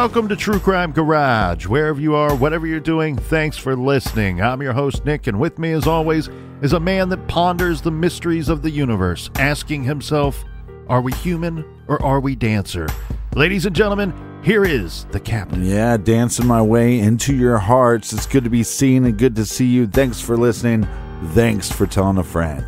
Welcome to True Crime Garage. Wherever you are, whatever you're doing, thanks for listening. I'm your host, Nick, and with me, as always, is a man that ponders the mysteries of the universe, asking himself, Are we human or are we dancer? Ladies and gentlemen, here is the captain. Yeah, dancing my way into your hearts. It's good to be seen and good to see you. Thanks for listening. Thanks for telling a friend.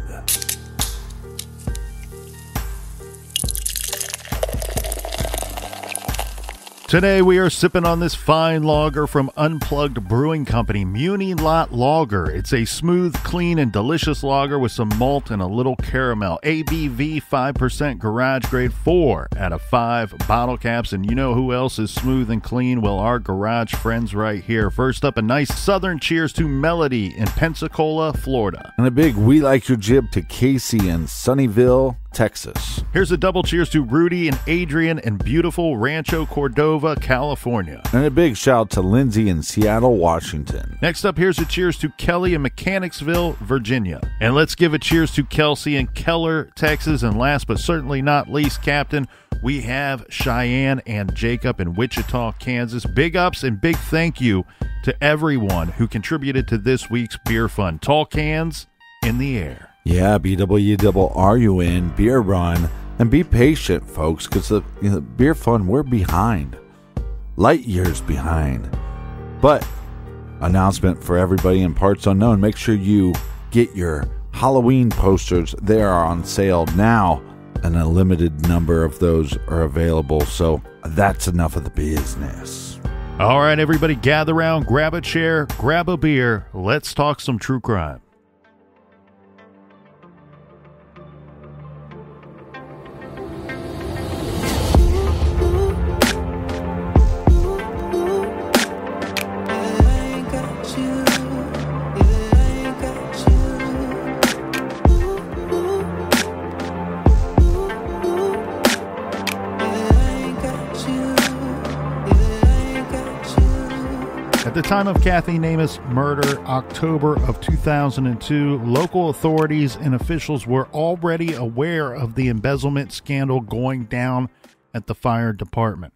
Today we are sipping on this fine lager from Unplugged Brewing Company, Muni Lot Lager. It's a smooth, clean, and delicious lager with some malt and a little caramel. ABV 5%, garage grade 4 out of 5 bottle caps. And you know who else is smooth and clean? Well, our garage friends right here. First up, a nice southern cheers to Melody in Pensacola, Florida. And a big we like your jib to Casey in Sunnyville, Texas. Here's a double cheers to Rudy and Adrian in beautiful Rancho Cordova, California. And a big shout to Lindsay in Seattle, Washington. Next up, here's a cheers to Kelly in Mechanicsville, Virginia. And let's give a cheers to Kelsey in Keller, Texas. And last but certainly not least, Captain, we have Cheyenne and Jacob in Wichita, Kansas. Big ups and big thank you to everyone who contributed to this week's beer fund. Tall cans in the air. Yeah, R U N Beer Run. And be patient, folks, because the you know, Beer fun we're behind. Light years behind. But, announcement for everybody in Parts Unknown make sure you get your Halloween posters. They are on sale now, and a limited number of those are available. So, that's enough of the business. All right, everybody, gather around, grab a chair, grab a beer. Let's talk some true crime. time of Kathy Namus' murder, October of 2002, local authorities and officials were already aware of the embezzlement scandal going down at the fire department.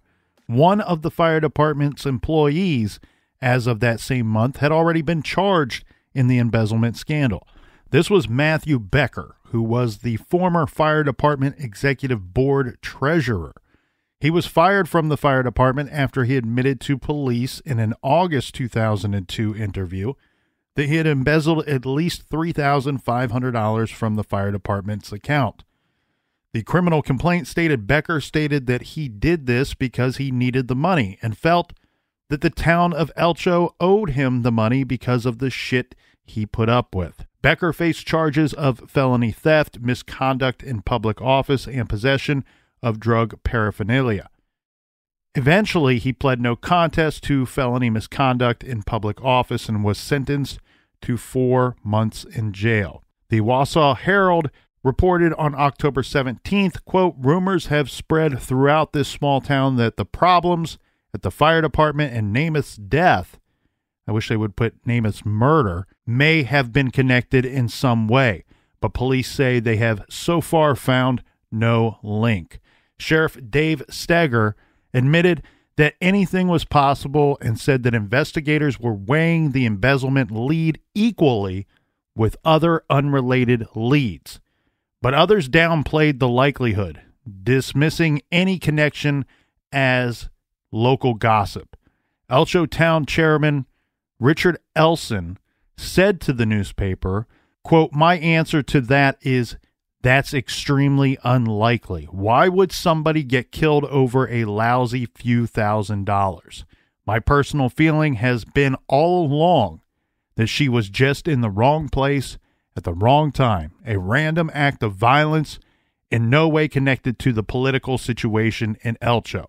One of the fire department's employees, as of that same month, had already been charged in the embezzlement scandal. This was Matthew Becker, who was the former fire department executive board treasurer. He was fired from the fire department after he admitted to police in an August 2002 interview that he had embezzled at least $3,500 from the fire department's account. The criminal complaint stated Becker stated that he did this because he needed the money and felt that the town of Elcho owed him the money because of the shit he put up with. Becker faced charges of felony theft, misconduct in public office, and possession of drug paraphernalia. Eventually, he pled no contest to felony misconduct in public office and was sentenced to four months in jail. The Wausau Herald reported on October 17th, quote, rumors have spread throughout this small town that the problems at the fire department and Namath's death, I wish they would put Namath's murder, may have been connected in some way, but police say they have so far found no link. Sheriff Dave Steger admitted that anything was possible and said that investigators were weighing the embezzlement lead equally with other unrelated leads. But others downplayed the likelihood, dismissing any connection as local gossip. Elcho Town Chairman Richard Elson said to the newspaper, quote, My answer to that is that's extremely unlikely. Why would somebody get killed over a lousy few thousand dollars? My personal feeling has been all along that she was just in the wrong place at the wrong time, a random act of violence in no way connected to the political situation in Elcho.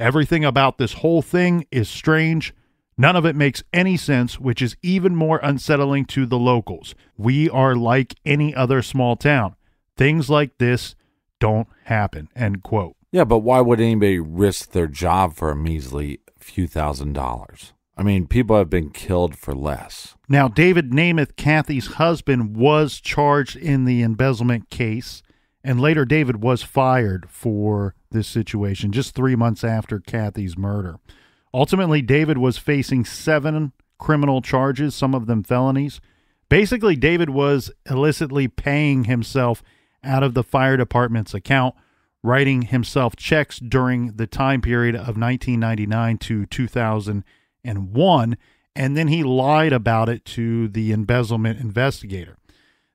Everything about this whole thing is strange. None of it makes any sense, which is even more unsettling to the locals. We are like any other small town. Things like this don't happen. End quote. Yeah, but why would anybody risk their job for a measly few thousand dollars? I mean, people have been killed for less. Now, David Namath, Kathy's husband, was charged in the embezzlement case, and later David was fired for this situation just three months after Kathy's murder. Ultimately, David was facing seven criminal charges, some of them felonies. Basically, David was illicitly paying himself out of the fire department's account, writing himself checks during the time period of 1999 to 2001. And then he lied about it to the embezzlement investigator.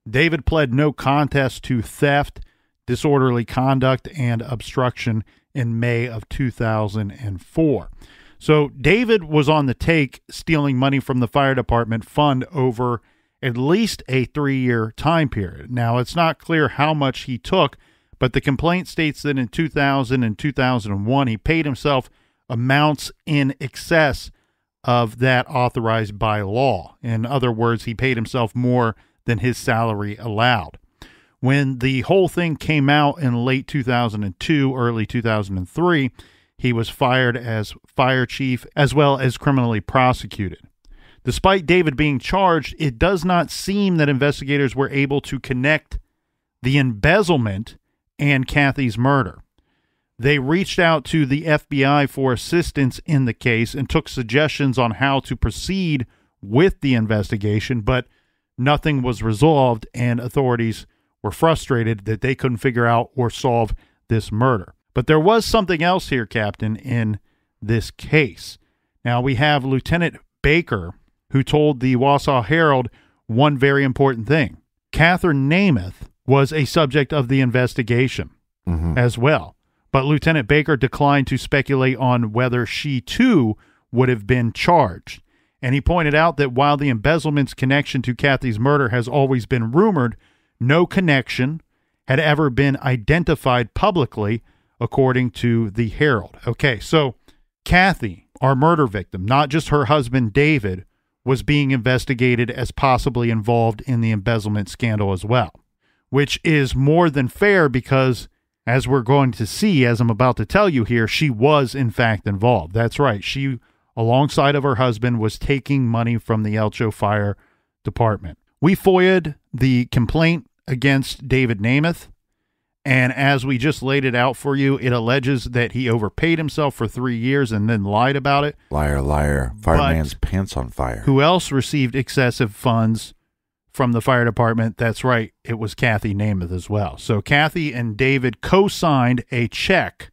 David pled no contest to theft, disorderly conduct, and obstruction in May of 2004. So David was on the take stealing money from the fire department fund over at least a three year time period. Now, it's not clear how much he took, but the complaint states that in 2000 and 2001, he paid himself amounts in excess of that authorized by law. In other words, he paid himself more than his salary allowed. When the whole thing came out in late 2002, early 2003, he was fired as fire chief as well as criminally prosecuted. Despite David being charged, it does not seem that investigators were able to connect the embezzlement and Kathy's murder. They reached out to the FBI for assistance in the case and took suggestions on how to proceed with the investigation, but nothing was resolved, and authorities were frustrated that they couldn't figure out or solve this murder. But there was something else here, Captain, in this case. Now we have Lieutenant Baker, who told the Wausau Herald one very important thing. Catherine Namath was a subject of the investigation mm-hmm. as well. But Lieutenant Baker declined to speculate on whether she too would have been charged. And he pointed out that while the embezzlement's connection to Kathy's murder has always been rumored, no connection had ever been identified publicly, according to the Herald. Okay, so Kathy, our murder victim, not just her husband David, was being investigated as possibly involved in the embezzlement scandal as well, which is more than fair because, as we're going to see, as I'm about to tell you here, she was in fact involved. That's right. She, alongside of her husband, was taking money from the Elcho Fire Department. We FOIA'd the complaint against David Namath. And as we just laid it out for you, it alleges that he overpaid himself for three years and then lied about it. Liar, liar. Fireman's but pants on fire. Who else received excessive funds from the fire department? That's right. It was Kathy Namath as well. So Kathy and David co signed a check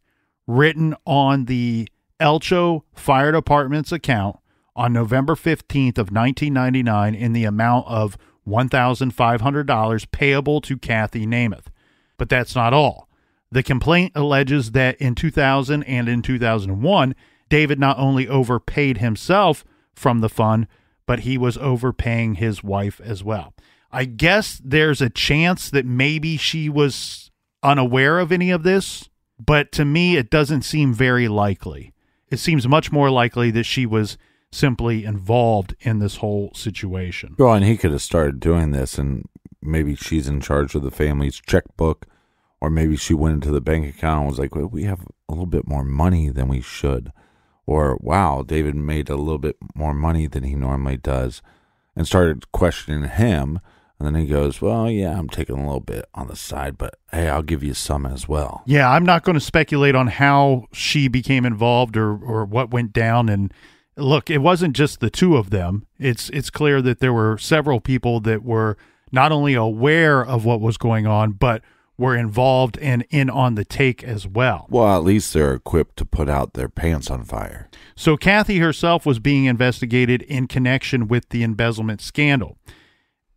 written on the Elcho Fire Department's account on November 15th of 1999 in the amount of $1,500 payable to Kathy Namath. But that's not all. The complaint alleges that in 2000 and in 2001, David not only overpaid himself from the fund, but he was overpaying his wife as well. I guess there's a chance that maybe she was unaware of any of this, but to me, it doesn't seem very likely. It seems much more likely that she was simply involved in this whole situation. Well, and he could have started doing this, and maybe she's in charge of the family's checkbook, or maybe she went into the bank account and was like, well, we have a little bit more money than we should. Or, wow, David made a little bit more money than he normally does, and started questioning him. And then he goes, Well, yeah, I'm taking a little bit on the side, but hey, I'll give you some as well. Yeah, I'm not going to speculate on how she became involved or, or what went down and look, it wasn't just the two of them. It's it's clear that there were several people that were not only aware of what was going on, but were involved and in on the take as well. Well, at least they're equipped to put out their pants on fire. So Kathy herself was being investigated in connection with the embezzlement scandal.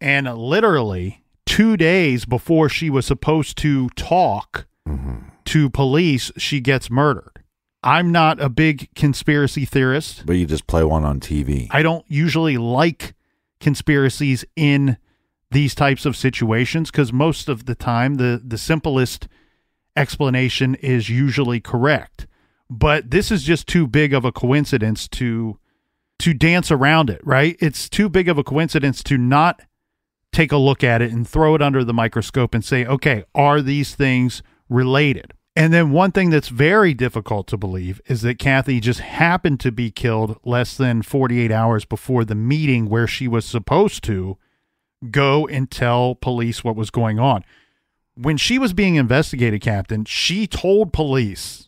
And literally 2 days before she was supposed to talk mm-hmm. to police, she gets murdered. I'm not a big conspiracy theorist. But you just play one on TV. I don't usually like conspiracies in these types of situations because most of the time the, the simplest explanation is usually correct. But this is just too big of a coincidence to to dance around it, right? It's too big of a coincidence to not take a look at it and throw it under the microscope and say, okay, are these things related? And then one thing that's very difficult to believe is that Kathy just happened to be killed less than 48 hours before the meeting where she was supposed to go and tell police what was going on. When she was being investigated, Captain, she told police,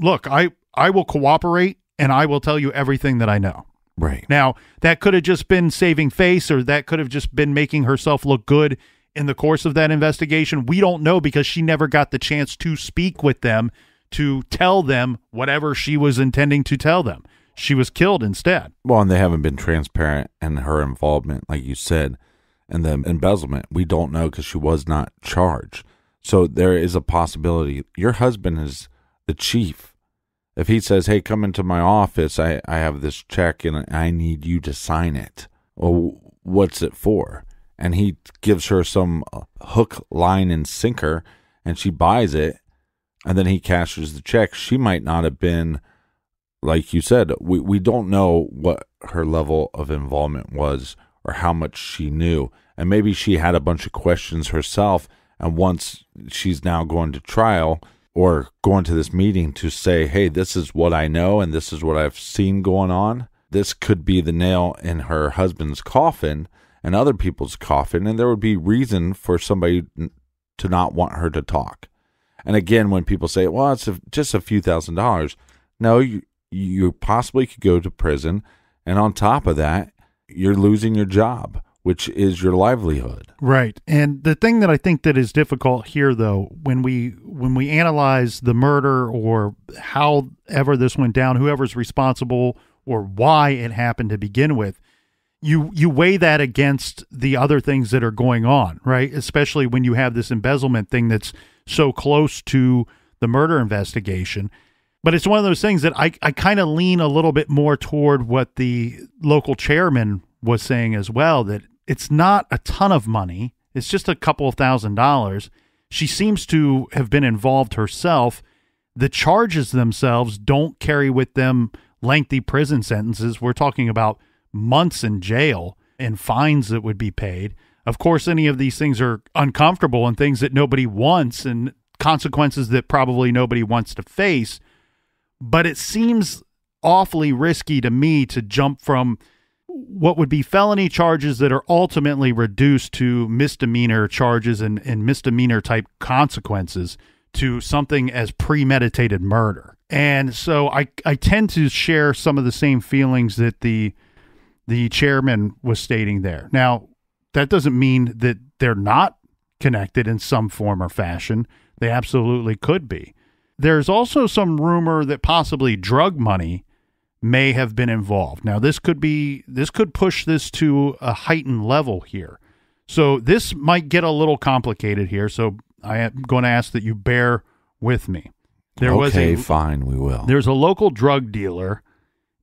"Look, I I will cooperate and I will tell you everything that I know." Right. Now, that could have just been saving face or that could have just been making herself look good in the course of that investigation? We don't know because she never got the chance to speak with them to tell them whatever she was intending to tell them. She was killed instead. Well, and they haven't been transparent in her involvement, like you said, and the embezzlement. We don't know because she was not charged. So there is a possibility. Your husband is the chief. If he says, hey, come into my office, I, I have this check and I need you to sign it. Well, what's it for? and he gives her some uh, hook, line, and sinker, and she buys it, and then he cashes the check. She might not have been, like you said, we, we don't know what her level of involvement was or how much she knew. And maybe she had a bunch of questions herself. And once she's now going to trial or going to this meeting to say, hey, this is what I know and this is what I've seen going on, this could be the nail in her husband's coffin and other people's coffin, and there would be reason for somebody to not want her to talk. And again, when people say, "Well, it's a, just a few thousand dollars," no, you you possibly could go to prison, and on top of that, you're losing your job, which is your livelihood. Right. And the thing that I think that is difficult here, though, when we when we analyze the murder or however this went down, whoever's responsible or why it happened to begin with, you you weigh that against the other things that are going on, right? Especially when you have this embezzlement thing that's so close to the murder investigation. But it's one of those things that I, I kind of lean a little bit more toward what the local chairman was saying as well that it's not a ton of money, it's just a couple of thousand dollars. She seems to have been involved herself. The charges themselves don't carry with them lengthy prison sentences. We're talking about months in jail and fines that would be paid. Of course, any of these things are uncomfortable and things that nobody wants and consequences that probably nobody wants to face. But it seems awfully risky to me to jump from what would be felony charges that are ultimately reduced to misdemeanor charges and, and misdemeanor type consequences to something as premeditated murder. And so I, I tend to share some of the same feelings that the the chairman was stating there. Now, that doesn't mean that they're not connected in some form or fashion. They absolutely could be. There's also some rumor that possibly drug money may have been involved. Now, this could be this could push this to a heightened level here. So this might get a little complicated here. So I am going to ask that you bear with me. There okay, was a fine, we will. There's a local drug dealer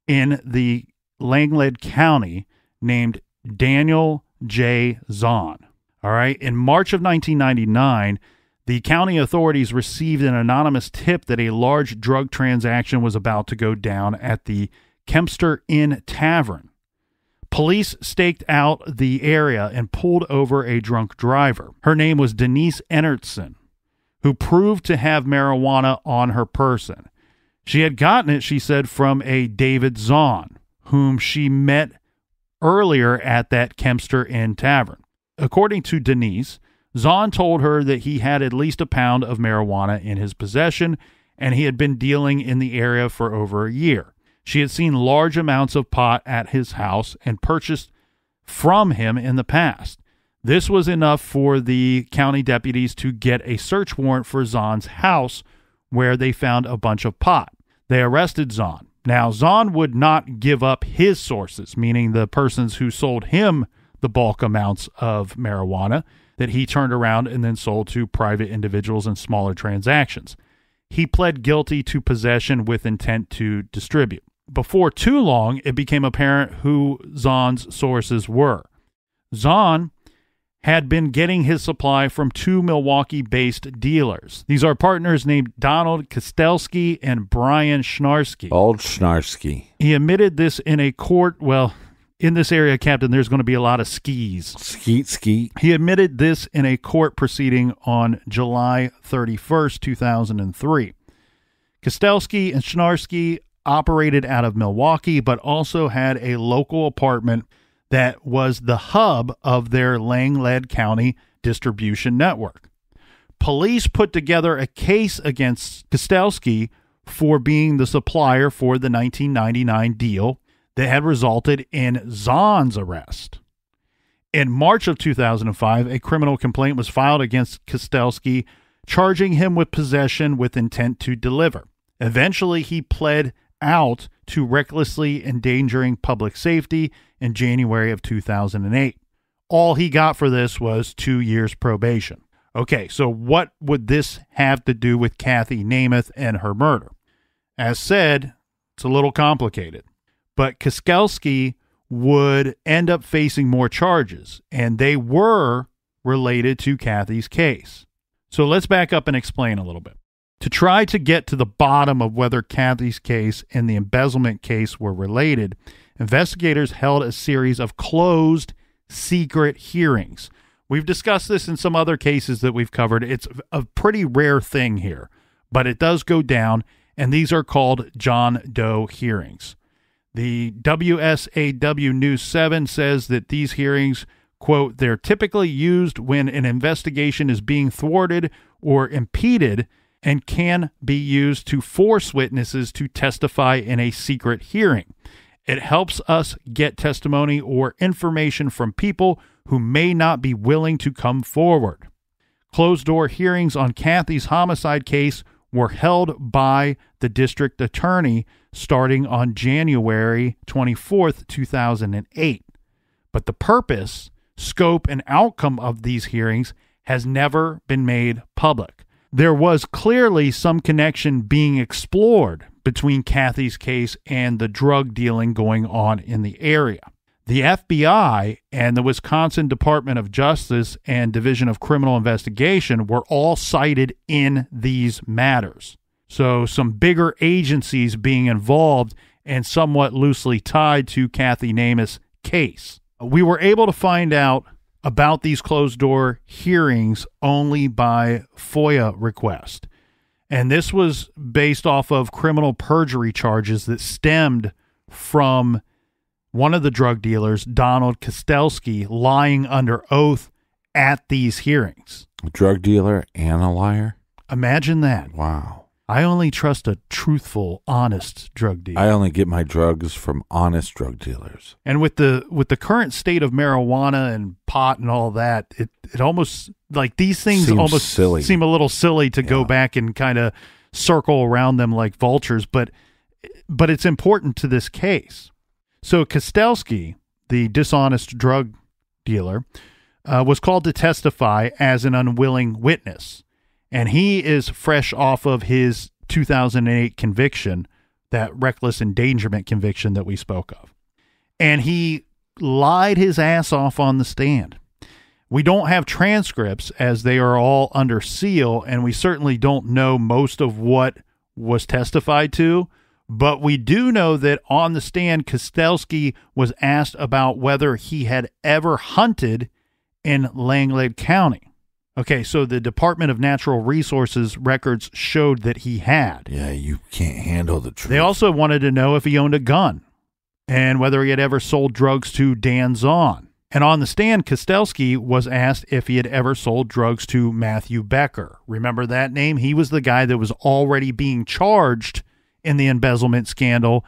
in the Langley County named Daniel J. Zahn. All right. In March of 1999, the county authorities received an anonymous tip that a large drug transaction was about to go down at the Kempster Inn Tavern. Police staked out the area and pulled over a drunk driver. Her name was Denise Ennertson, who proved to have marijuana on her person. She had gotten it, she said, from a David Zahn whom she met earlier at that Kempster Inn tavern. According to Denise, Zahn told her that he had at least a pound of marijuana in his possession and he had been dealing in the area for over a year. She had seen large amounts of pot at his house and purchased from him in the past. This was enough for the county deputies to get a search warrant for Zahn's house, where they found a bunch of pot. They arrested Zahn. Now, Zahn would not give up his sources, meaning the persons who sold him the bulk amounts of marijuana that he turned around and then sold to private individuals in smaller transactions. He pled guilty to possession with intent to distribute. Before too long, it became apparent who Zahn's sources were. Zahn had been getting his supply from two Milwaukee based dealers. These are partners named Donald Kostelski and Brian Schnarski. Old Schnarski. He admitted this in a court, well, in this area, Captain, there's going to be a lot of skis. Skeet, skeet. He admitted this in a court proceeding on July 31st, 2003. Kostelski and Schnarski operated out of Milwaukee, but also had a local apartment that was the hub of their Langled County distribution network. Police put together a case against Kostelski for being the supplier for the 1999 deal that had resulted in Zahn's arrest. In March of 2005, a criminal complaint was filed against Kostelski, charging him with possession with intent to deliver. Eventually, he pled out to recklessly endangering public safety in January of 2008. All he got for this was two years probation. Okay, so what would this have to do with Kathy Namath and her murder? As said, it's a little complicated, but Kaskelski would end up facing more charges, and they were related to Kathy's case. So let's back up and explain a little bit. To try to get to the bottom of whether Kathy's case and the embezzlement case were related, investigators held a series of closed secret hearings. We've discussed this in some other cases that we've covered. It's a pretty rare thing here, but it does go down, and these are called John Doe hearings. The WSAW News 7 says that these hearings, quote, they're typically used when an investigation is being thwarted or impeded and can be used to force witnesses to testify in a secret hearing. It helps us get testimony or information from people who may not be willing to come forward. Closed door hearings on Kathy's homicide case were held by the district attorney starting on January 24th, 2008. But the purpose, scope, and outcome of these hearings has never been made public. There was clearly some connection being explored between Kathy's case and the drug dealing going on in the area. The FBI and the Wisconsin Department of Justice and Division of Criminal Investigation were all cited in these matters. So, some bigger agencies being involved and somewhat loosely tied to Kathy Namus' case. We were able to find out about these closed door hearings only by FOIA request. And this was based off of criminal perjury charges that stemmed from one of the drug dealers, Donald Kostelski, lying under oath at these hearings. A drug dealer and a liar? Imagine that. Wow. I only trust a truthful, honest drug dealer. I only get my drugs from honest drug dealers. And with the with the current state of marijuana and pot and all that, it it almost like these things Seems almost silly. seem a little silly to yeah. go back and kind of circle around them like vultures, but but it's important to this case. So Kostelski, the dishonest drug dealer, uh, was called to testify as an unwilling witness. And he is fresh off of his 2008 conviction, that reckless endangerment conviction that we spoke of. And he lied his ass off on the stand. We don't have transcripts as they are all under seal, and we certainly don't know most of what was testified to. But we do know that on the stand, Kostelski was asked about whether he had ever hunted in Langley County. Okay, so the Department of Natural Resources records showed that he had. Yeah, you can't handle the truth. They also wanted to know if he owned a gun and whether he had ever sold drugs to Dan Zahn. And on the stand, Kostelski was asked if he had ever sold drugs to Matthew Becker. Remember that name? He was the guy that was already being charged in the embezzlement scandal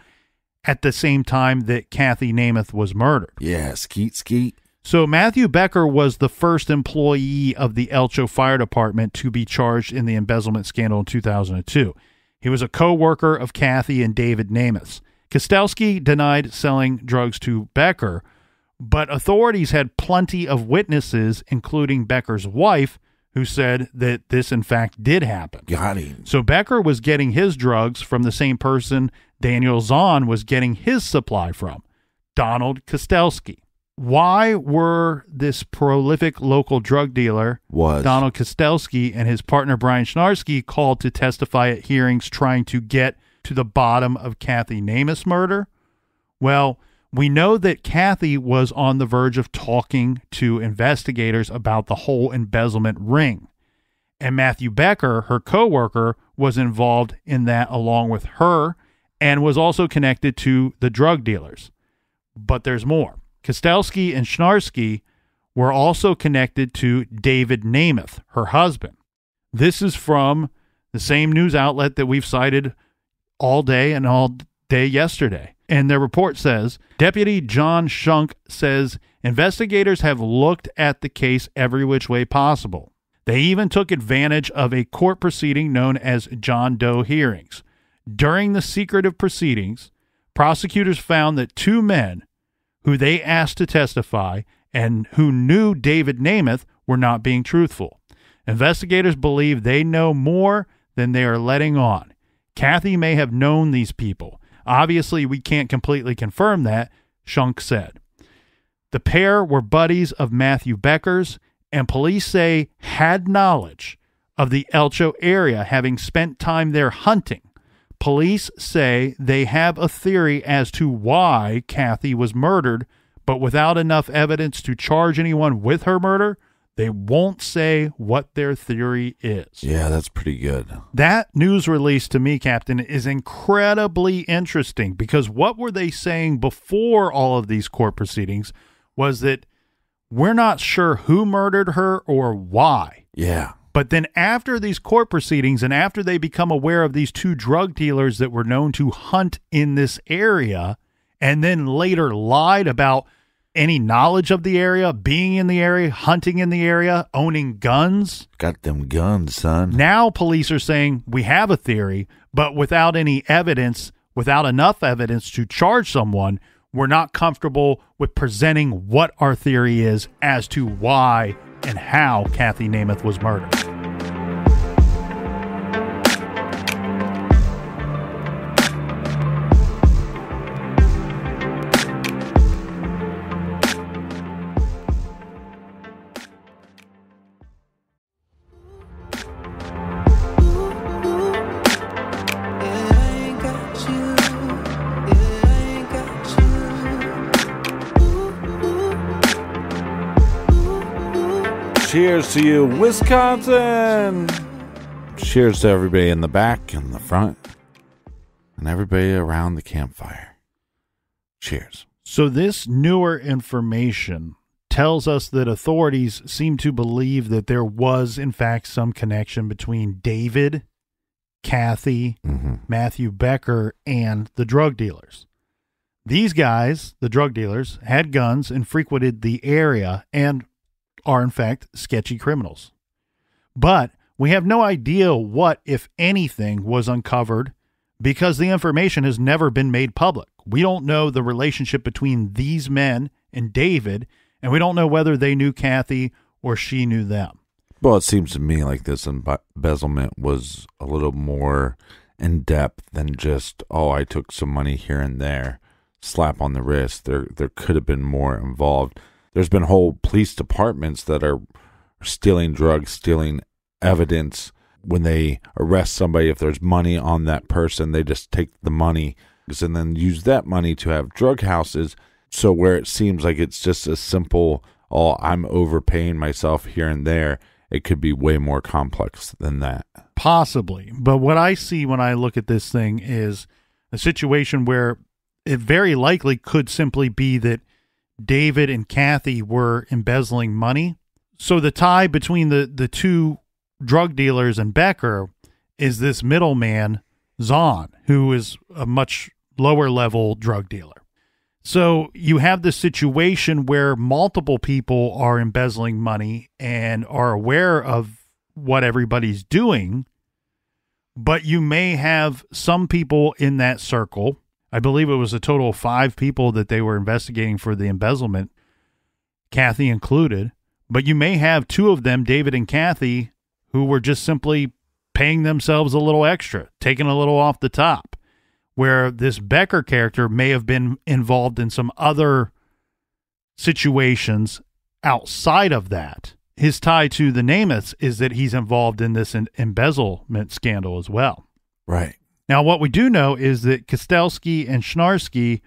at the same time that Kathy Namath was murdered. Yeah, skeet skeet. So Matthew Becker was the first employee of the Elcho Fire Department to be charged in the embezzlement scandal in 2002. He was a co-worker of Kathy and David Namath. Kostelski denied selling drugs to Becker, but authorities had plenty of witnesses, including Becker's wife, who said that this in fact did happen. Got him. So Becker was getting his drugs from the same person Daniel Zahn was getting his supply from, Donald Kostelski why were this prolific local drug dealer was Donald Kostelski and his partner Brian Schnarski called to testify at hearings trying to get to the bottom of Kathy Namus murder? Well, we know that Kathy was on the verge of talking to investigators about the whole embezzlement ring. And Matthew Becker, her coworker, was involved in that along with her and was also connected to the drug dealers. But there's more. Kostowski and Schnarski were also connected to David Namath, her husband. This is from the same news outlet that we've cited all day and all day yesterday. And their report says Deputy John Shunk says investigators have looked at the case every which way possible. They even took advantage of a court proceeding known as John Doe hearings. During the secretive proceedings, prosecutors found that two men who they asked to testify and who knew David Namath were not being truthful. Investigators believe they know more than they are letting on. Kathy may have known these people. Obviously, we can't completely confirm that, Shunk said. The pair were buddies of Matthew Becker's, and police say had knowledge of the Elcho area, having spent time there hunting Police say they have a theory as to why Kathy was murdered, but without enough evidence to charge anyone with her murder, they won't say what their theory is. Yeah, that's pretty good. That news release to me, Captain, is incredibly interesting because what were they saying before all of these court proceedings was that we're not sure who murdered her or why. Yeah. But then after these court proceedings and after they become aware of these two drug dealers that were known to hunt in this area and then later lied about any knowledge of the area, being in the area, hunting in the area, owning guns. Got them guns, son. Now police are saying we have a theory, but without any evidence, without enough evidence to charge someone, we're not comfortable with presenting what our theory is as to why and how Kathy Namath was murdered. to you, Wisconsin! Cheers to everybody in the back and the front and everybody around the campfire. Cheers. So, this newer information tells us that authorities seem to believe that there was, in fact, some connection between David, Kathy, mm-hmm. Matthew Becker, and the drug dealers. These guys, the drug dealers, had guns and frequented the area. And are in fact sketchy criminals. But we have no idea what, if anything, was uncovered because the information has never been made public. We don't know the relationship between these men and David, and we don't know whether they knew Kathy or she knew them. Well, it seems to me like this embezzlement was a little more in depth than just oh, I took some money here and there, slap on the wrist. There, there could have been more involved. There's been whole police departments that are stealing drugs, stealing evidence. When they arrest somebody, if there's money on that person, they just take the money and then use that money to have drug houses. So, where it seems like it's just a simple, oh, I'm overpaying myself here and there, it could be way more complex than that. Possibly. But what I see when I look at this thing is a situation where it very likely could simply be that David and Kathy were embezzling money. So the tie between the, the two drug dealers and Becker is this middleman, Zahn, who is a much lower level drug dealer. So you have this situation where multiple people are embezzling money and are aware of what everybody's doing, but you may have some people in that circle I believe it was a total of five people that they were investigating for the embezzlement, Kathy included. But you may have two of them, David and Kathy, who were just simply paying themselves a little extra, taking a little off the top, where this Becker character may have been involved in some other situations outside of that. His tie to the Namaths is that he's involved in this embezzlement scandal as well. Right. Now, what we do know is that Kostelski and Schnarsky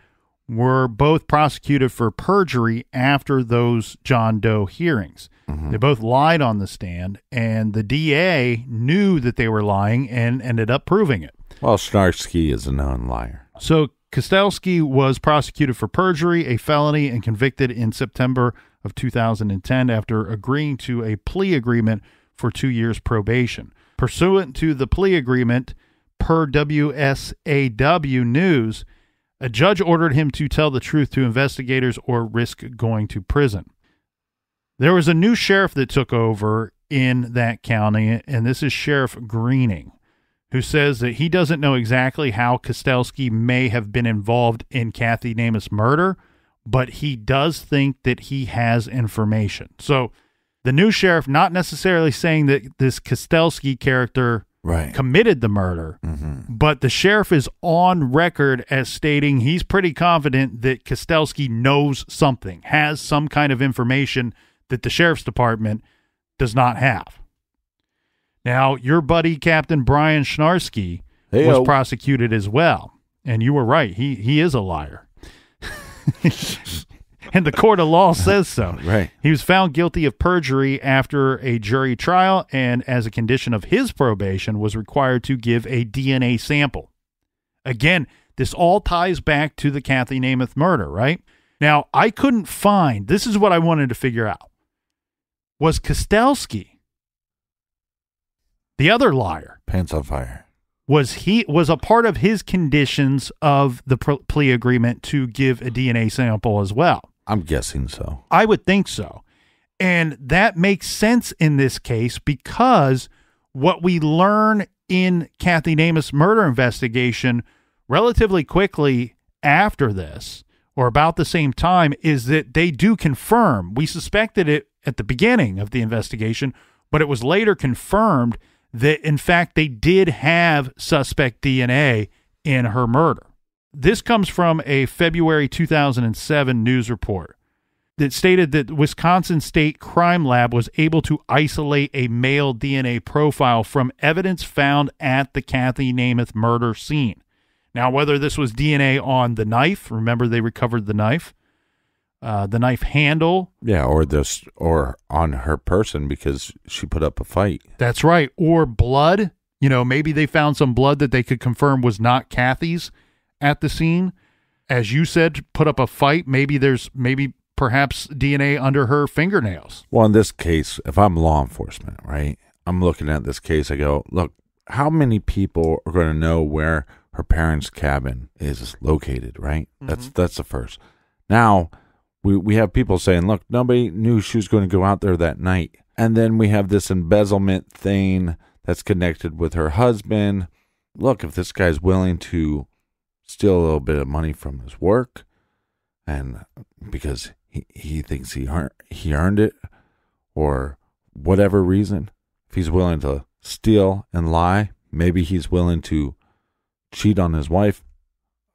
were both prosecuted for perjury after those John Doe hearings. Mm-hmm. They both lied on the stand, and the DA knew that they were lying and ended up proving it. Well, Schnarsky is a known liar. So Kostelski was prosecuted for perjury, a felony, and convicted in September of 2010 after agreeing to a plea agreement for two years probation. Pursuant to the plea agreement, per WSAW News, a judge ordered him to tell the truth to investigators or risk going to prison. There was a new sheriff that took over in that county, and this is Sheriff Greening, who says that he doesn't know exactly how Kostelski may have been involved in Kathy Namus' murder, but he does think that he has information. So the new sheriff, not necessarily saying that this Kostelski character right. committed the murder. Mm-hmm. But the sheriff is on record as stating he's pretty confident that Kostelski knows something, has some kind of information that the sheriff's department does not have. Now, your buddy Captain Brian Schnarski hey, was yo. prosecuted as well, and you were right. He he is a liar. and the court of law says so. Right. He was found guilty of perjury after a jury trial, and as a condition of his probation, was required to give a DNA sample. Again, this all ties back to the Kathy Namath murder, right? Now, I couldn't find. This is what I wanted to figure out. Was Kostelski the other liar? Pants on fire was he was a part of his conditions of the plea agreement to give a DNA sample as well. I'm guessing so. I would think so. And that makes sense in this case because what we learn in Kathy Namus' murder investigation relatively quickly after this or about the same time is that they do confirm. We suspected it at the beginning of the investigation, but it was later confirmed that, in fact, they did have suspect DNA in her murder. This comes from a February 2007 news report that stated that Wisconsin State Crime Lab was able to isolate a male DNA profile from evidence found at the Kathy Namath murder scene. Now, whether this was DNA on the knife, remember they recovered the knife, uh, the knife handle, yeah, or this, or on her person because she put up a fight. That's right, or blood. You know, maybe they found some blood that they could confirm was not Kathy's at the scene. As you said, put up a fight. Maybe there's maybe perhaps DNA under her fingernails. Well, in this case, if I'm law enforcement, right, I'm looking at this case, I go, look, how many people are going to know where her parents' cabin is located, right? Mm-hmm. That's that's the first. Now, we, we have people saying, look, nobody knew she was going to go out there that night. And then we have this embezzlement thing that's connected with her husband. Look, if this guy's willing to steal a little bit of money from his work, and because he, he thinks he earned, he earned it, or whatever reason, if he's willing to steal and lie, maybe he's willing to cheat on his wife.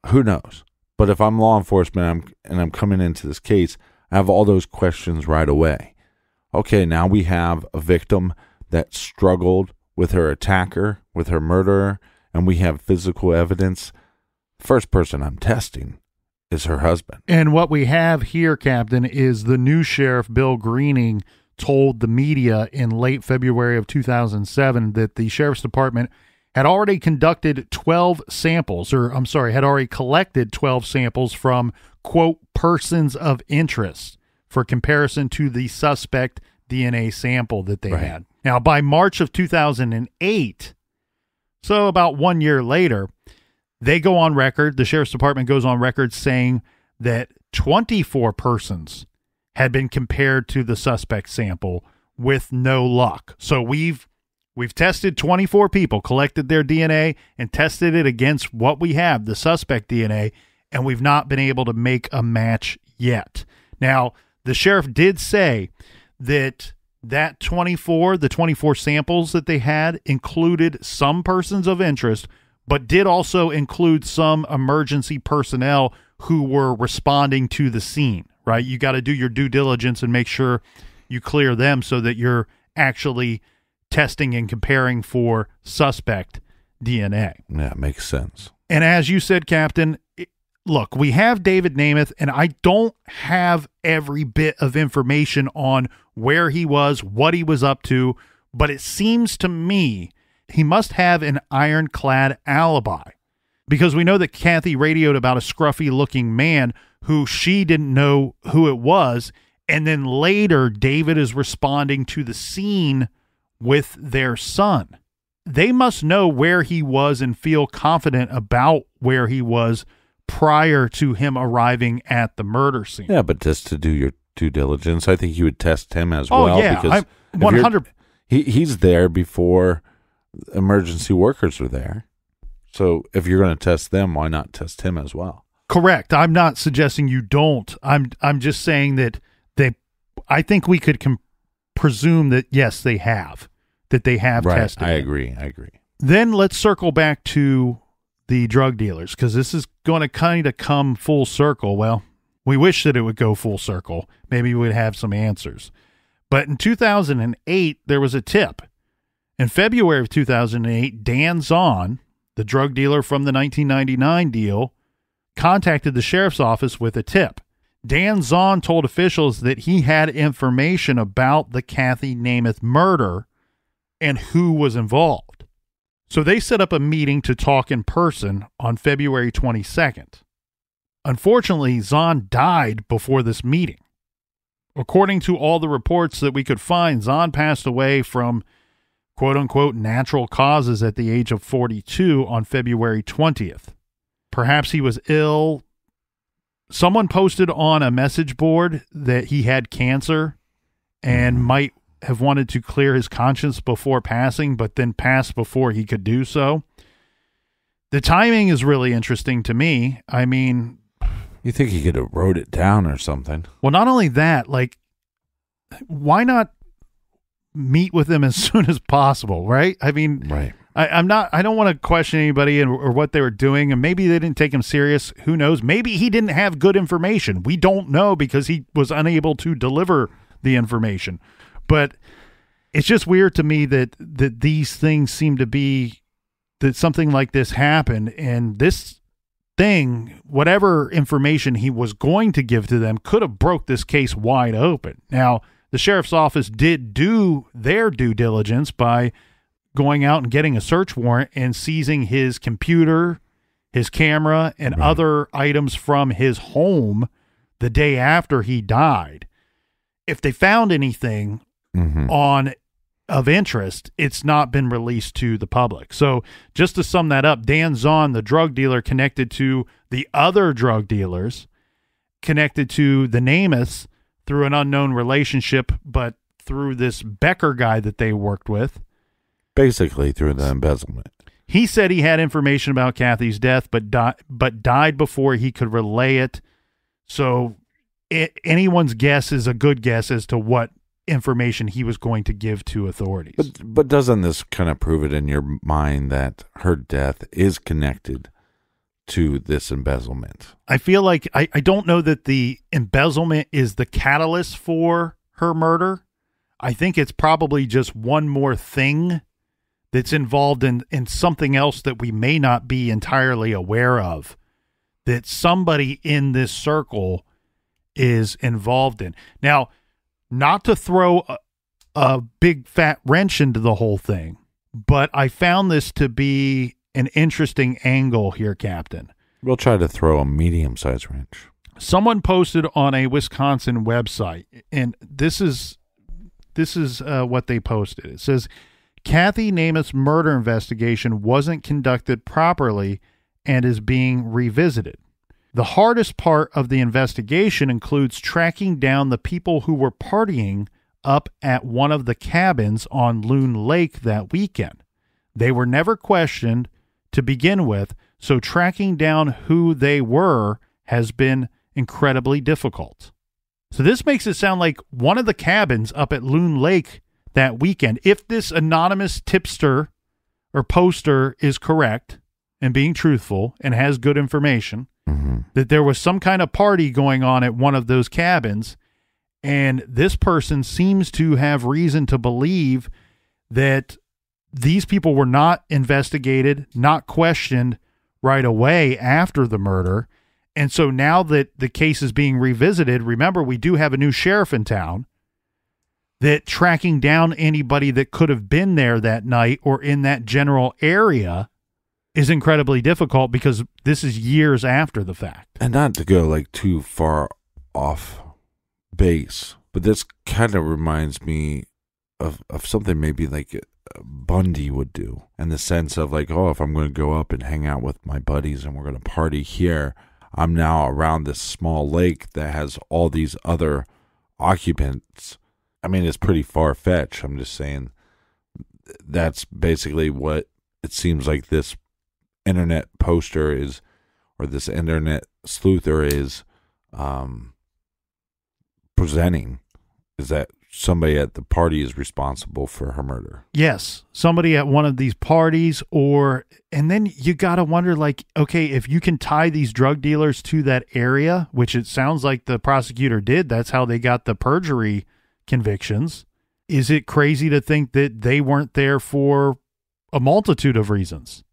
Who knows? But if I'm law enforcement I'm, and I'm coming into this case, I have all those questions right away. Okay, now we have a victim that struggled with her attacker, with her murderer, and we have physical evidence First person I'm testing is her husband. And what we have here, Captain, is the new sheriff, Bill Greening, told the media in late February of 2007 that the sheriff's department had already conducted 12 samples, or I'm sorry, had already collected 12 samples from, quote, persons of interest for comparison to the suspect DNA sample that they right. had. Now, by March of 2008, so about one year later, they go on record, the sheriff's department goes on record saying that 24 persons had been compared to the suspect sample with no luck. So we've We've tested 24 people, collected their DNA, and tested it against what we have, the suspect DNA, and we've not been able to make a match yet. Now, the sheriff did say that that 24, the 24 samples that they had included some persons of interest but did also include some emergency personnel who were responding to the scene, right? You got to do your due diligence and make sure you clear them so that you're actually testing and comparing for suspect DNA. Yeah, makes sense. And as you said, Captain, look, we have David Namath, and I don't have every bit of information on where he was, what he was up to, but it seems to me he must have an ironclad alibi because we know that Kathy radioed about a scruffy looking man who she didn't know who it was. And then later, David is responding to the scene with their son. They must know where he was and feel confident about where he was prior to him arriving at the murder scene. Yeah, but just to do your due diligence, I think you would test him as oh, well. Yeah, because one hundred. He he's there before emergency workers are there. So if you're going to test them, why not test him as well? Correct. I'm not suggesting you don't. I'm I'm just saying that they I think we could com- presume that yes, they have that they have right. tested. I agree. I agree. Then let's circle back to the drug dealers because this is going to kind of come full circle. Well, we wish that it would go full circle. Maybe we would have some answers. But in 2008, there was a tip in February of 2008, Dan Zahn, the drug dealer from the 1999 deal, contacted the sheriff's office with a tip. Dan Zahn told officials that he had information about the Kathy Namath murder and who was involved. So they set up a meeting to talk in person on February 22nd. Unfortunately, Zahn died before this meeting. According to all the reports that we could find, Zahn passed away from quote unquote natural causes at the age of 42 on February 20th. Perhaps he was ill. Someone posted on a message board that he had cancer and hmm. might have wanted to clear his conscience before passing, but then passed before he could do so. The timing is really interesting to me. I mean, you think he could have wrote it down or something? Well, not only that, like, why not meet with them as soon as possible, right? I mean, right. I, am not. I don't want to question anybody and or what they were doing, and maybe they didn't take him serious. Who knows? Maybe he didn't have good information. We don't know because he was unable to deliver the information. But it's just weird to me that that these things seem to be that something like this happened, and this thing, whatever information he was going to give to them, could have broke this case wide open. Now the sheriff's office did do their due diligence by going out and getting a search warrant and seizing his computer, his camera, and right. other items from his home the day after he died. If they found anything mm-hmm. on of interest, it's not been released to the public. So, just to sum that up, Dan Zahn, the drug dealer connected to the other drug dealers, connected to the Namaths, through an unknown relationship, but through this Becker guy that they worked with. Basically, through the embezzlement. He said he had information about Kathy's death, but di- but died before he could relay it. So, it, anyone's guess is a good guess as to what information he was going to give to authorities. But, but doesn't this kind of prove it in your mind that her death is connected to this embezzlement. I feel like I, I don't know that the embezzlement is the catalyst for her murder. I think it's probably just one more thing that's involved in, in something else that we may not be entirely aware of that somebody in this circle is involved in. Now, not to throw a, a big fat wrench into the whole thing, but I found this to be an interesting angle here, Captain. We'll try to throw a medium sized wrench. Someone posted on a Wisconsin website, and this is this is uh, what they posted. It says Kathy Namath's murder investigation wasn't conducted properly and is being revisited. The hardest part of the investigation includes tracking down the people who were partying up at one of the cabins on Loon Lake that weekend. They were never questioned to begin with, so tracking down who they were has been incredibly difficult. So this makes it sound like one of the cabins up at Loon Lake that weekend, if this anonymous tipster or poster is correct and being truthful and has good information, mm-hmm. that there was some kind of party going on at one of those cabins. And this person seems to have reason to believe that these people were not investigated, not questioned right away after the murder. And so now that the case is being revisited, remember, we do have a new sheriff in town that tracking down anybody that could have been there that night or in that general area is incredibly difficult because this is years after the fact. And not to go like too far off base, but this kind of reminds me of of something maybe like Bundy would do, and the sense of like, oh, if I'm going to go up and hang out with my buddies and we're going to party here, I'm now around this small lake that has all these other occupants. I mean, it's pretty far fetched. I'm just saying that's basically what it seems like this internet poster is, or this internet sleuther is um, presenting is that somebody at the party is responsible for her murder. Yes, somebody at one of these parties or and then you got to wonder like okay, if you can tie these drug dealers to that area, which it sounds like the prosecutor did, that's how they got the perjury convictions. Is it crazy to think that they weren't there for a multitude of reasons?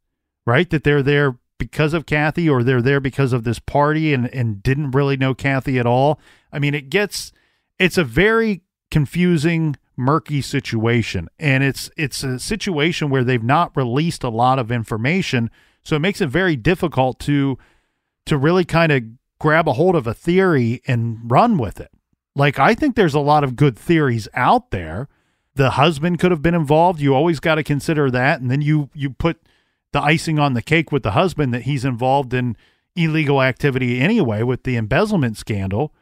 Right? That they're there because of Kathy or they're there because of this party and and didn't really know Kathy at all. I mean, it gets it's a very confusing, murky situation. And it's it's a situation where they've not released a lot of information, so it makes it very difficult to to really kind of grab a hold of a theory and run with it. Like I think there's a lot of good theories out there. The husband could have been involved. You always got to consider that, and then you you put the icing on the cake with the husband that he's involved in illegal activity anyway with the embezzlement scandal.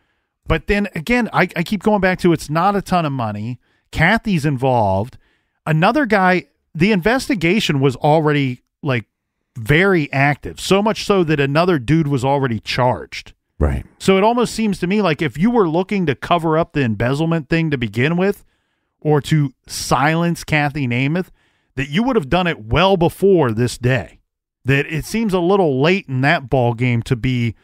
But then again, I, I keep going back to it's not a ton of money. Kathy's involved. Another guy, the investigation was already like very active, so much so that another dude was already charged. Right. So it almost seems to me like if you were looking to cover up the embezzlement thing to begin with or to silence Kathy Namath, that you would have done it well before this day. That it seems a little late in that ball game to be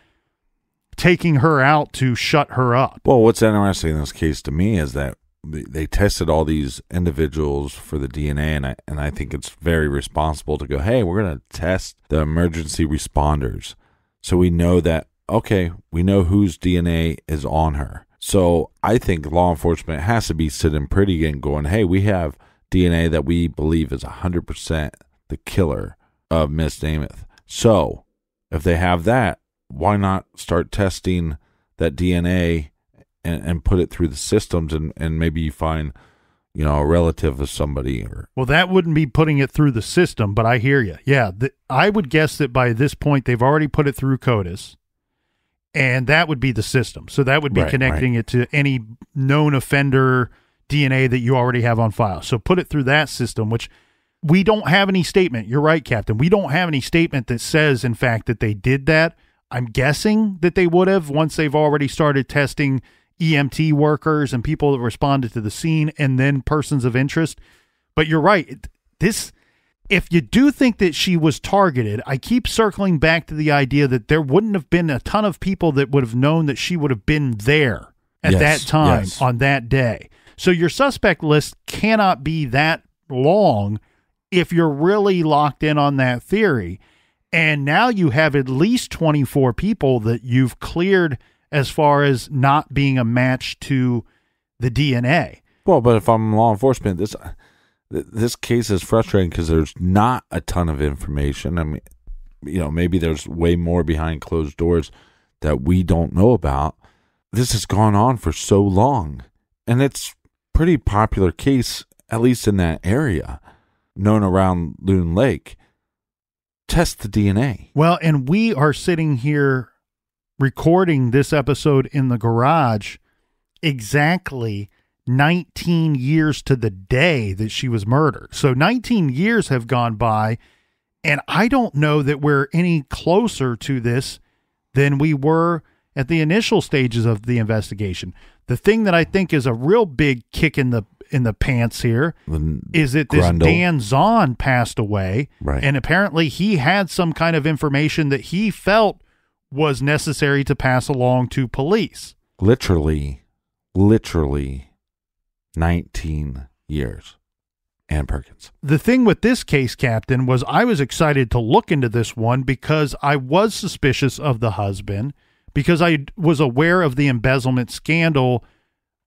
taking her out to shut her up. Well, what's interesting in this case to me is that they tested all these individuals for the DNA, and I and I think it's very responsible to go, hey, we're going to test the emergency responders, so we know that okay, we know whose DNA is on her. So I think law enforcement has to be sitting pretty and going, hey, we have DNA that we believe is hundred percent the killer of Miss Namath. So if they have that, why not start testing that DNA and, and put it through the systems and, and maybe you find you know a relative of somebody or well that wouldn't be putting it through the system but i hear you yeah the, i would guess that by this point they've already put it through codis and that would be the system so that would be right, connecting right. it to any known offender dna that you already have on file so put it through that system which we don't have any statement you're right captain we don't have any statement that says in fact that they did that I'm guessing that they would have once they've already started testing EMT workers and people that responded to the scene and then persons of interest. But you're right. This, if you do think that she was targeted, I keep circling back to the idea that there wouldn't have been a ton of people that would have known that she would have been there at yes, that time yes. on that day. So your suspect list cannot be that long if you're really locked in on that theory. And now you have at least 24 people that you've cleared as far as not being a match to the DNA. Well, but if I'm law enforcement, this this case is frustrating because there's not a ton of information. I mean, you know, maybe there's way more behind closed doors that we don't know about. This has gone on for so long, and it's pretty popular case, at least in that area, known around Loon Lake test the DNA. Well, and we are sitting here recording this episode in the garage exactly 19 years to the day that she was murdered. So 19 years have gone by, and I don't know that we're any closer to this than we were at the initial stages of the investigation. The thing that I think is a real big kick in the in the pants here the is it this Grundle. Dan Zahn passed away, right. and apparently he had some kind of information that he felt was necessary to pass along to police. Literally, literally, nineteen years. Anne Perkins. The thing with this case, Captain, was I was excited to look into this one because I was suspicious of the husband because I was aware of the embezzlement scandal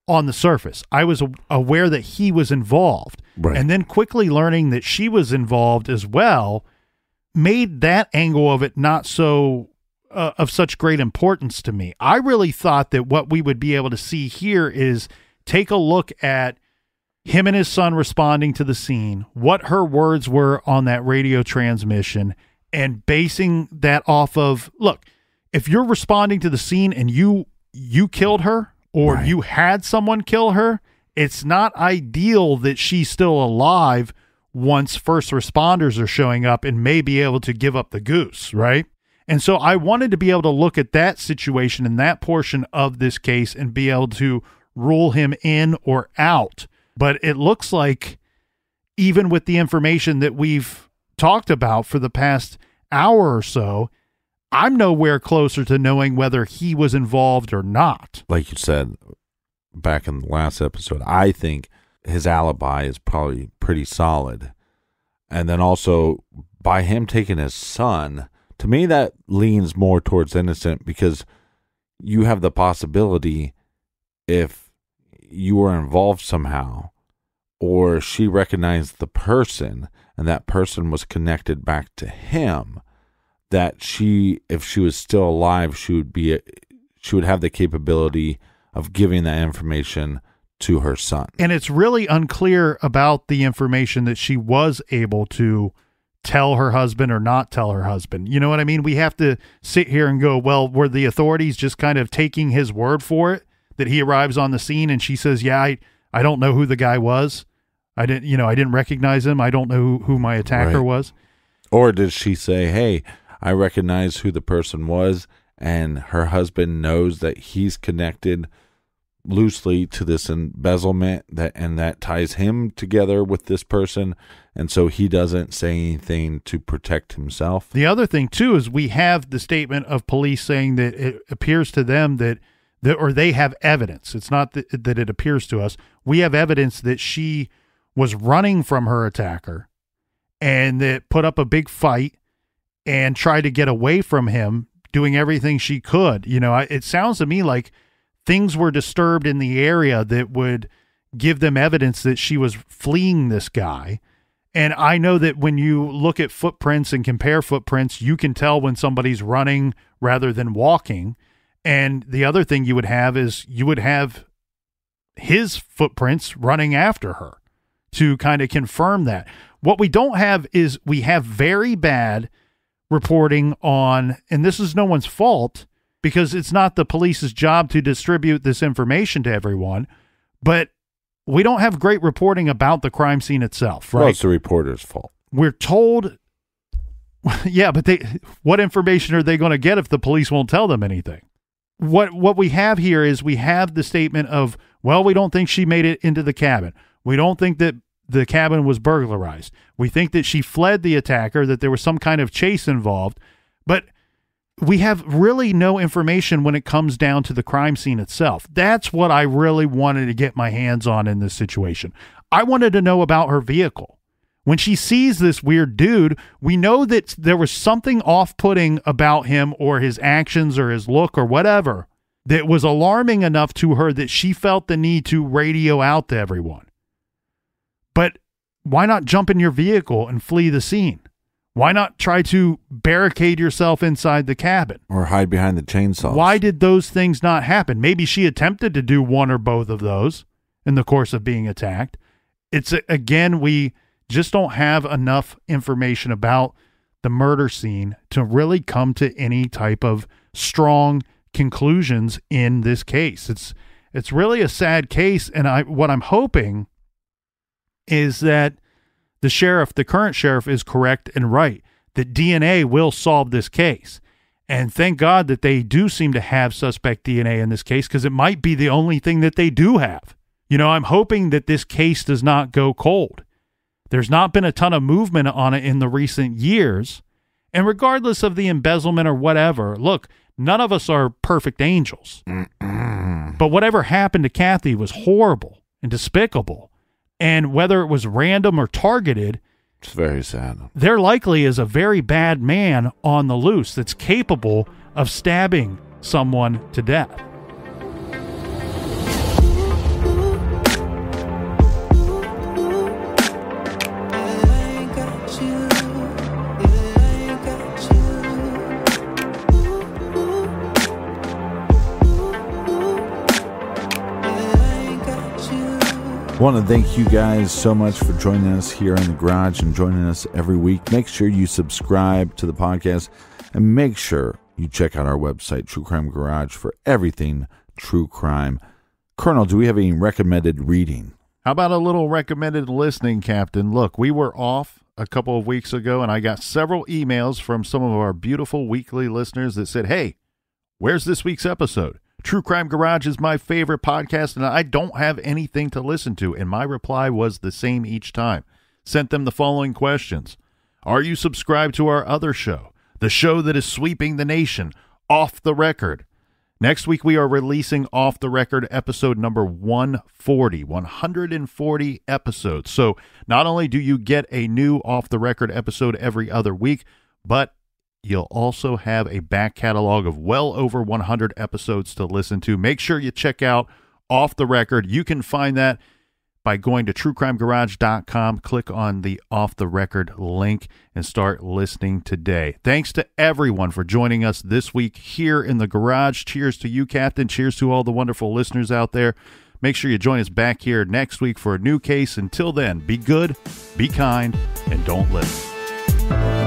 on the surface. I was aware that he was involved. Right. And then quickly learning that she was involved as well made that angle of it not so uh, of such great importance to me. I really thought that what we would be able to see here is take a look at him and his son responding to the scene, what her words were on that radio transmission, and basing that off of look, if you're responding to the scene and you you killed her, or right. you had someone kill her, it's not ideal that she's still alive once first responders are showing up and may be able to give up the goose, right? And so I wanted to be able to look at that situation and that portion of this case and be able to rule him in or out. But it looks like, even with the information that we've talked about for the past hour or so, I'm nowhere closer to knowing whether he was involved or not. Like you said back in the last episode, I think his alibi is probably pretty solid. And then also by him taking his son, to me that leans more towards innocent because you have the possibility if you were involved somehow or she recognized the person and that person was connected back to him that she, if she was still alive, she would be, she would have the capability of giving that information to her son. And it's really unclear about the information that she was able to tell her husband or not tell her husband. You know what I mean? We have to sit here and go, well, were the authorities just kind of taking his word for it that he arrives on the scene and she says, "Yeah, I I don't know who the guy was. I didn't, you know, I didn't recognize him. I don't know who, who my attacker right. was." Or did she say, "Hey, I recognize who the person was, and her husband knows that he's connected loosely to this embezzlement that and that ties him together with this person and so he doesn't say anything to protect himself. The other thing too is we have the statement of police saying that it appears to them that that or they have evidence. It's not that, that it appears to us. We have evidence that she was running from her attacker and that put up a big fight and tried to get away from him, doing everything she could. You know, it sounds to me like things were disturbed in the area that would give them evidence that she was fleeing this guy. And I know that when you look at footprints and compare footprints, you can tell when somebody's running rather than walking. And the other thing you would have is you would have his footprints running after her to kind of confirm that. What we don't have is we have very bad reporting on, and this is no one's fault because it's not the police's job to distribute this information to everyone, but we don't have great reporting about the crime scene itself, right? Well, it's the reporter's fault. We're told, yeah, but they, what information are they going to get if the police won't tell them anything? What what we have here is we have the statement of, well, we don't think she made it into the cabin. We don't think that the cabin was burglarized. We think that she fled the attacker, that there was some kind of chase involved, but we have really no information when it comes down to the crime scene itself. That's what I really wanted to get my hands on in this situation. I wanted to know about her vehicle. When she sees this weird dude, we know that there was something off putting about him or his actions or his look or whatever that was alarming enough to her that she felt the need to radio out to everyone. But why not jump in your vehicle and flee the scene? Why not try to barricade yourself inside the cabin? Or hide behind the chainsaw? Why did those things not happen? Maybe she attempted to do one or both of those in the course of being attacked. It's again, we just don't have enough information about the murder scene to really come to any type of strong conclusions in this case. It's it's really a sad case and I what I'm hoping is that the sheriff, the current sheriff, is correct and right that DNA will solve this case. And thank God that they do seem to have suspect DNA in this case because it might be the only thing that they do have. You know, I'm hoping that this case does not go cold. There's not been a ton of movement on it in the recent years. And regardless of the embezzlement or whatever, look, none of us are perfect angels. but whatever happened to Kathy was horrible and despicable. And whether it was random or targeted, it's very sad. There likely is a very bad man on the loose that's capable of stabbing someone to death. Want to thank you guys so much for joining us here in the garage and joining us every week. Make sure you subscribe to the podcast and make sure you check out our website, True Crime Garage, for everything true crime. Colonel, do we have any recommended reading? How about a little recommended listening, Captain? Look, we were off a couple of weeks ago, and I got several emails from some of our beautiful weekly listeners that said, Hey, where's this week's episode? True Crime Garage is my favorite podcast, and I don't have anything to listen to. And my reply was the same each time. Sent them the following questions Are you subscribed to our other show, the show that is sweeping the nation, Off the Record? Next week, we are releasing Off the Record episode number 140, 140 episodes. So, not only do you get a new Off the Record episode every other week, but You'll also have a back catalog of well over 100 episodes to listen to. Make sure you check out Off the Record. You can find that by going to truecrimegarage.com, click on the Off the Record link, and start listening today. Thanks to everyone for joining us this week here in the garage. Cheers to you, Captain. Cheers to all the wonderful listeners out there. Make sure you join us back here next week for a new case. Until then, be good, be kind, and don't live.